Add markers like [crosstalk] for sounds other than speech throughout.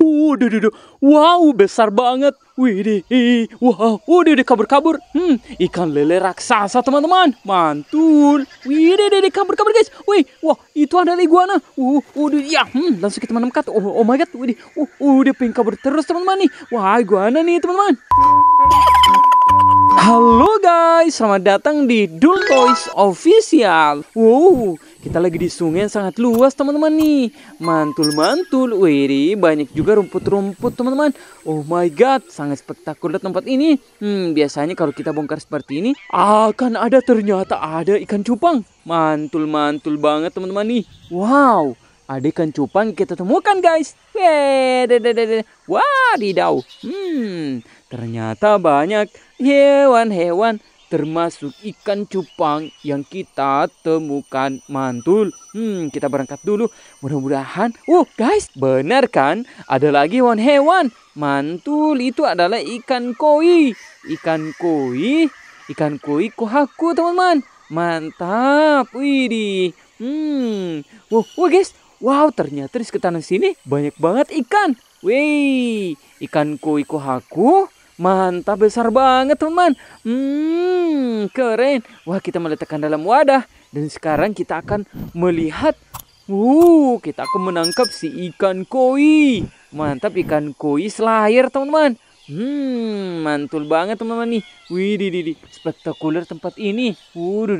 Uh, duh, Wow, besar banget. Widih, wow, udah udah kabur-kabur. Hmm, ikan lele raksasa teman-teman. Mantul. Widih, deh, kabur-kabur guys. Wih, wah, itu adalah iguana. Uh, udah ya, hmm, langsung kita menemukan. Oh, oh my god, widih. Uh, udah pengen kabur terus teman-teman nih. Wah, iguana nih teman-teman. Halo guys, selamat datang di Dul Toys Official. Wow, kita lagi di sungai yang sangat luas teman-teman nih. Mantul-mantul. Wih, banyak juga rumput-rumput teman-teman. Oh my god, sangat spektakuler tempat ini. Hmm, biasanya kalau kita bongkar seperti ini, akan ada ternyata ada ikan cupang. Mantul-mantul banget teman-teman nih. Wow, ada ikan cupang kita temukan guys. wah wadidaw. Hmm, ternyata banyak hewan-hewan termasuk ikan cupang yang kita temukan mantul. Hmm, kita berangkat dulu. Mudah-mudahan. Uh, guys, benar kan? Ada lagi hewan hewan. Mantul itu adalah ikan koi. Ikan koi, ikan koi kohaku, teman-teman. Mantap. Widih. Hmm. Wow, oh, wow oh, guys. Wow, ternyata di sekitaran sini banyak banget ikan. Wih, ikan koi kohaku Mantap besar banget teman. Hmm, keren. Wah, kita meletakkan dalam wadah dan sekarang kita akan melihat uh, kita akan menangkap si ikan koi. Mantap ikan koi selahir, teman-teman. Hmm, mantul banget teman-teman nih. Wih, di, di, di. spektakuler tempat ini. Wuh, du.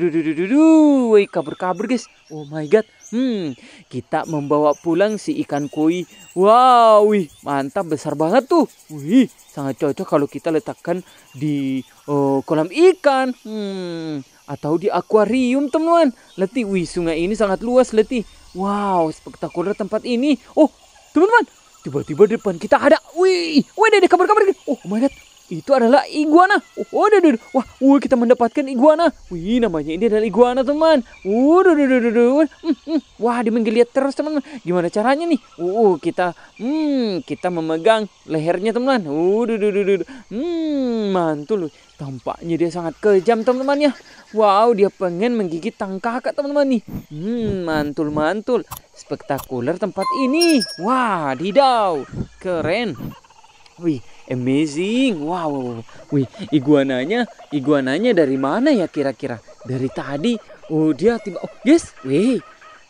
wih, kabur-kabur guys. Oh my god. Hmm, kita membawa pulang si ikan koi. Wow, wih, mantap besar banget tuh. Wih, sangat cocok kalau kita letakkan di oh, kolam ikan. Hmm, atau di akuarium teman-teman. Letih, wih, sungai ini sangat luas, letih. Wow, spektakuler tempat ini. Oh, teman-teman, Tiba-tiba di depan kita ada, wih, wih, ada kabar-kabar. Oh my god, itu adalah iguana. Oh, aduh, aduh. Wah, wih, kita mendapatkan iguana. Wih, namanya ini adalah iguana, teman. Waduh, oh, aduh, aduh, aduh. Hmm, hmm. Wah, dia menggeliat terus, teman. Gimana caranya nih? Uh, kita, hmm, kita memegang lehernya, teman. Waduh, oh, aduh, aduh, aduh. Hmm, mantul. Tampaknya dia sangat kejam teman-temannya. Wow, dia pengen menggigit tang kakak teman-teman nih. Hmm, mantul-mantul. Spektakuler tempat ini. Wah, didau. Keren. Wih, amazing. Wow. Wih, iguananya, iguananya dari mana ya kira-kira? Dari tadi. Oh, dia tiba Oh, guys. Wih.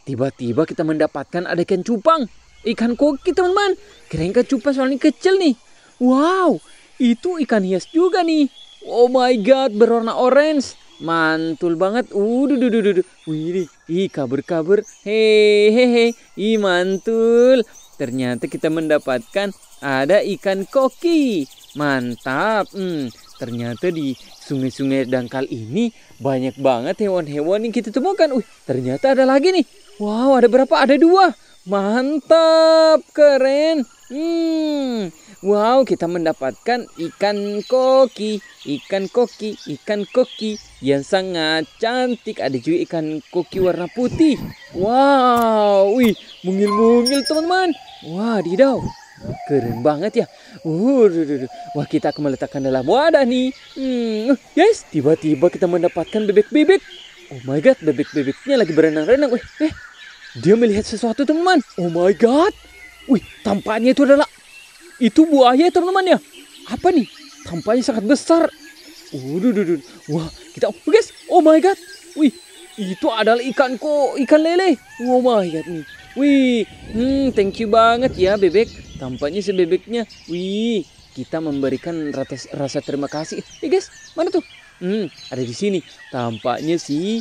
Tiba-tiba kita mendapatkan ada ikan cupang. Ikan koki, teman-teman. Keren ikan cupang soalnya kecil nih. Wow, itu ikan hias juga nih. Oh my god, berwarna orange. Mantul banget. Udah, udah, udah, Wih, ih kabur-kabur. Hehehe, ih mantul. Ternyata kita mendapatkan ada ikan koki. Mantap. Hmm, ternyata di sungai-sungai dangkal ini banyak banget hewan-hewan yang kita temukan. Uh, ternyata ada lagi nih. Wow, ada berapa? Ada dua. Mantap, keren. Hmm, Wow, kita mendapatkan ikan koki, ikan koki, ikan koki yang sangat cantik. Ada juga ikan koki warna putih. Wow, wih, mungil-mungil teman-teman. Wah, didau. Keren banget ya. Uh, wah kita akan meletakkan dalam wadah nih. Hmm, guys, tiba-tiba kita mendapatkan bebek-bebek. Oh my god, bebek-bebeknya lagi berenang-renang. Eh, eh, dia melihat sesuatu teman. Oh my god. Wih, tampaknya itu adalah itu buaya teman-teman ya. Apa nih? Tampaknya sangat besar. Waduh, waduh, wah kita, oh, guys, oh my god, wih, itu adalah ikan kok, ikan lele. Oh my god nih, wih, hmm, thank you banget ya bebek. Tampaknya si bebeknya, wih, kita memberikan rasa, rasa terima kasih. Eh guys, mana tuh? Hmm, ada di sini. Tampaknya sih,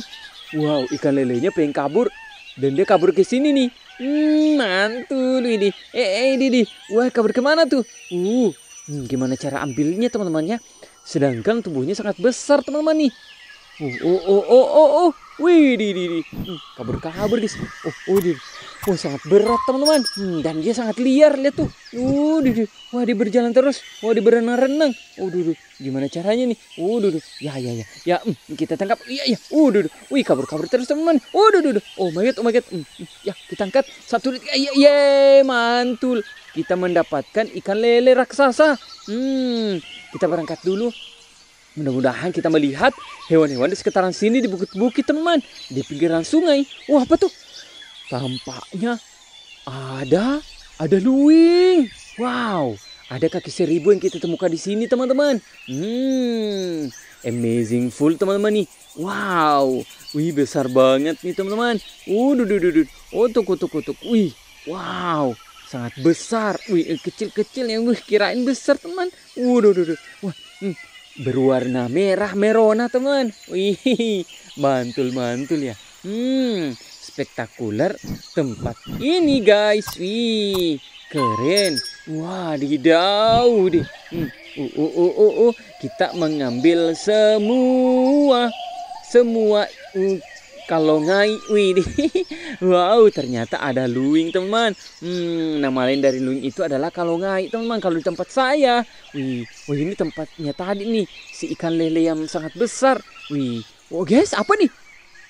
wow, ikan lelenya pengen kabur dan dia kabur ke sini nih. Hmm, mantul ini. Eh, eh, ini, Wah, kabur kemana tuh? Uh, hmm, gimana cara ambilnya teman-temannya? Sedangkan tubuhnya sangat besar teman-teman nih. Uh, oh, oh, oh, oh, oh. Wih, di, di, di. Hmm, kabur kabur guys. Oh, oh, di. Wah sangat berat teman-teman hmm, Dan dia sangat liar Lihat tuh uh, duh, duh. Wah dia berjalan terus Wah dia berenang-renang Oh duh, Gimana caranya nih Oh duh, Ya ya ya ya mm, Kita tangkap Iya iya. Oh duh, duh. Wih kabur-kabur terus teman-teman uh, duh, Oh my god oh my god mm, Ya kita angkat Satu Iya ya, ya, Mantul Kita mendapatkan ikan lele raksasa hmm, Kita berangkat dulu Mudah-mudahan kita melihat hewan-hewan di sekitaran sini di bukit-bukit teman di pinggiran sungai. Wah apa tuh? Tampaknya ada, ada Louis. Wow, ada kaki seribu yang kita temukan di sini teman-teman. Hmm, amazing full teman-teman nih. Wow, wih besar banget nih teman-teman. Uh, duh, duh, duh, Oh, tuk, tuk, tuk. Wih, wow, sangat besar. Wih, eh, kecil-kecil yang wih kirain besar teman. Uh, duh, duh, duh. Wah, hmm, berwarna merah merona teman. Wih, [laughs] mantul-mantul ya. Hmm, spektakuler tempat ini guys wih keren wadidaw deh hmm. uh, uh, uh, uh, uh. kita mengambil semua semua uh, kalau ngai wih [laughs] wow ternyata ada luing teman hmm, nama lain dari luing itu adalah kalau ngai teman kalau di tempat saya wih oh ini tempatnya tadi nih si ikan lele yang sangat besar wih oh guys apa nih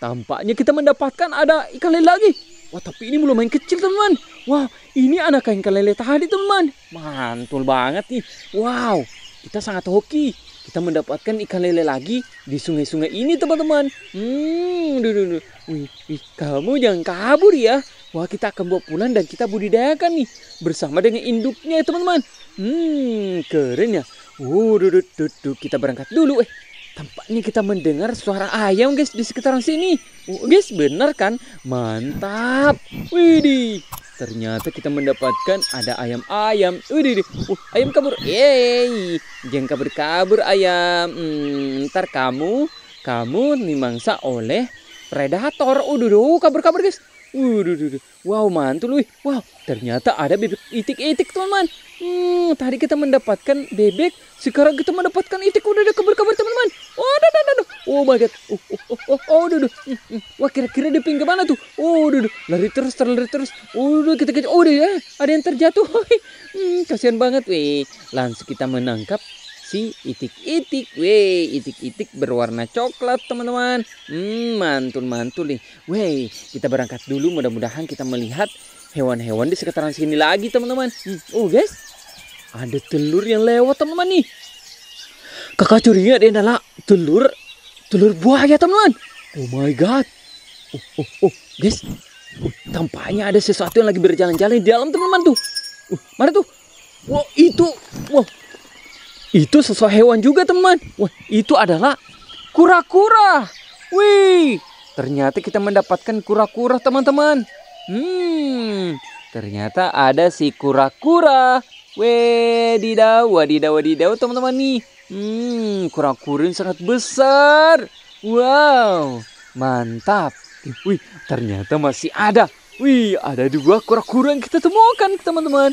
Tampaknya kita mendapatkan ada ikan lele lagi. Wah, tapi ini belum main kecil, teman. Wah ini anak ikan lele tadi, teman. Mantul banget nih. Wow, kita sangat hoki. Kita mendapatkan ikan lele lagi di sungai-sungai ini, teman-teman. Hmm, duh, duh, duh. Wih, wih, kamu jangan kabur ya. Wah, kita akan bawa pulang dan kita budidayakan nih. Bersama dengan induknya, teman-teman. Hmm, keren ya. Uh, duh, duh, duh, duh. kita berangkat dulu. Eh, tampaknya kita mendengar suara ayam guys di sekitar sini. Oh, guys benar kan? Mantap. Widih. Ternyata kita mendapatkan ada ayam-ayam. Widih. Uh, ayam kabur. Yeay. Jangan kabur-kabur ayam. Hmm, ntar kamu, kamu dimangsa oleh predator. Udah, kabur-kabur guys. Waduh, wow mantul, wih. wow ternyata ada bebek itik-itik teman-teman. Hmm, tadi kita mendapatkan bebek, sekarang kita mendapatkan itik. Udah ada kabar-kabar teman-teman. Oh, no, no, no, oh my god, oh, oh, oh, oh, oh hmm, hmm. Wah kira-kira di pinggir mana tuh? Oh, duh, duh. lari terus, terlari terus. Oh, duh, kita kejar. Oh, duh, ya. ada yang terjatuh. [laughs] hmm, kasihan banget, wih. Langsung kita menangkap si itik-itik. Wey, itik-itik berwarna coklat teman-teman. Hmm, mantul-mantul nih. Wey, kita berangkat dulu mudah-mudahan kita melihat hewan-hewan di sekitaran sini lagi teman-teman. Hmm. Oh guys, ada telur yang lewat teman-teman nih. Kakak curiga dia adalah telur telur buah ya teman-teman. Oh my god. Oh, oh, oh, guys. Oh, tampaknya ada sesuatu yang lagi berjalan-jalan di dalam teman-teman tuh. Uh, mana tuh? Wow, itu. Wow, itu sosok hewan juga teman. Wah, itu adalah kura-kura. Wih, ternyata kita mendapatkan kura-kura teman-teman. Hmm, ternyata ada si kura-kura. Wadidaw, wadidaw, wadidaw teman-teman nih. Hmm, kura-kura ini sangat besar. Wow, mantap. Wih, ternyata masih ada. Wih, ada dua kura-kura yang kita temukan teman-teman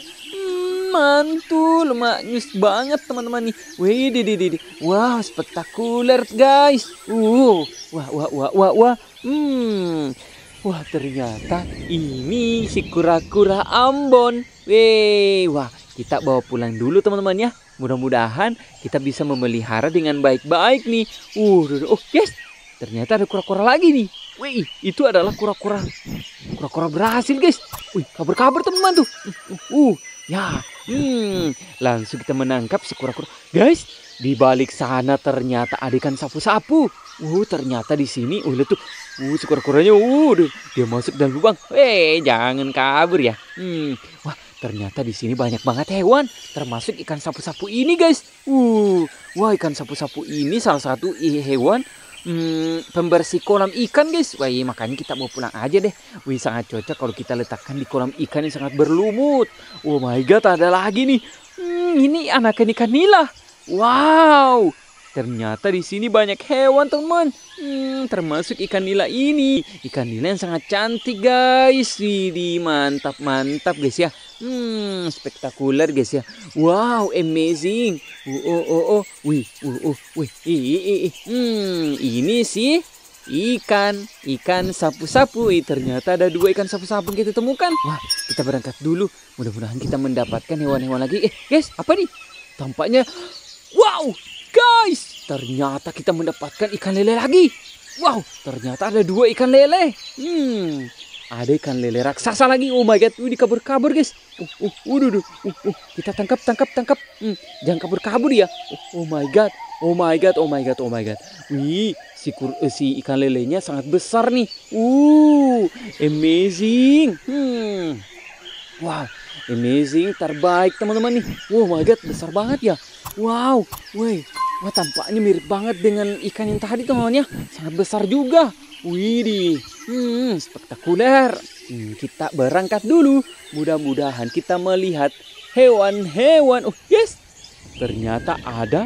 mantul maknyus banget teman-teman nih wih di di wow spektakuler guys uh wah wah wah wah wah hmm wah ternyata ini si kura-kura Ambon wih wah kita bawa pulang dulu teman-teman ya mudah-mudahan kita bisa memelihara dengan baik-baik nih uh oh yes ternyata ada kura-kura lagi nih Wih, itu adalah kura-kura. Kura-kura berhasil, guys. Wih, kabar-kabar teman-teman tuh. Uh, uh, uh. Ya, hmm, langsung kita menangkap si kura Guys, di balik sana ternyata ada ikan sapu-sapu. Uh, ternyata di sini, uh, tuh, uh, si kura-kuranya, uh, dia masuk dalam lubang. Eh, jangan kabur ya. Hmm, wah, ternyata di sini banyak banget hewan, termasuk ikan sapu-sapu ini, guys. Uh, wah, ikan sapu-sapu ini salah satu hewan hmm, pembersih kolam ikan guys. Wah iya, makanya kita mau pulang aja deh. Wih sangat cocok kalau kita letakkan di kolam ikan yang sangat berlumut. Oh my god ada lagi nih. Hmm, ini anak ikan nila. Wow. Ternyata di sini banyak hewan teman. Hmm, termasuk ikan nila ini. Ikan nila yang sangat cantik guys. Widih mantap mantap guys ya. Hmm, spektakuler guys ya. Wow, amazing. Oh oh oh oh. Wih, oh oh. Wih, ih, ih, Hmm, ini sih ikan, ikan sapu-sapu. Ternyata ada dua ikan sapu-sapu kita temukan. Wah, kita berangkat dulu. Mudah-mudahan kita mendapatkan hewan-hewan lagi. Eh, guys, apa nih? Tampaknya wow, Guys, ternyata kita mendapatkan ikan lele lagi. Wow, ternyata ada dua ikan lele. Hmm, ada ikan lele raksasa lagi. Oh my god, ini kabur-kabur guys. Uh, uh, uh, udah, udah, uh, uh. kita tangkap, tangkap, tangkap. Hmm, jangan kabur-kabur ya. Oh, oh my god, oh my god, oh my god, oh my god. Wih, si, kur, uh, si ikan lelenya sangat besar nih. Uh, amazing. Hmm, wow, amazing terbaik teman-teman nih wow my god besar banget ya wow woi wah tampaknya mirip banget dengan ikan yang tadi teman-teman ya sangat besar juga widih hmm spektakuler hmm, kita berangkat dulu mudah-mudahan kita melihat hewan-hewan oh yes ternyata ada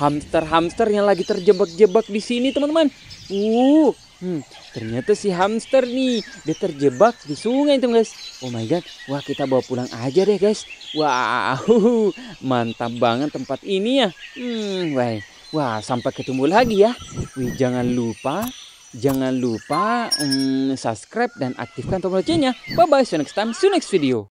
hamster-hamster yang lagi terjebak-jebak di sini teman-teman uh Hmm, ternyata si hamster nih, dia terjebak di sungai itu guys. Oh my god, wah kita bawa pulang aja deh guys. Wow, [laughs] mantap banget tempat ini ya. Hmm, wah, wah sampai ketemu lagi ya. Wih, jangan lupa, jangan lupa um, subscribe dan aktifkan tombol loncengnya. Bye bye, see you next time, see you next video.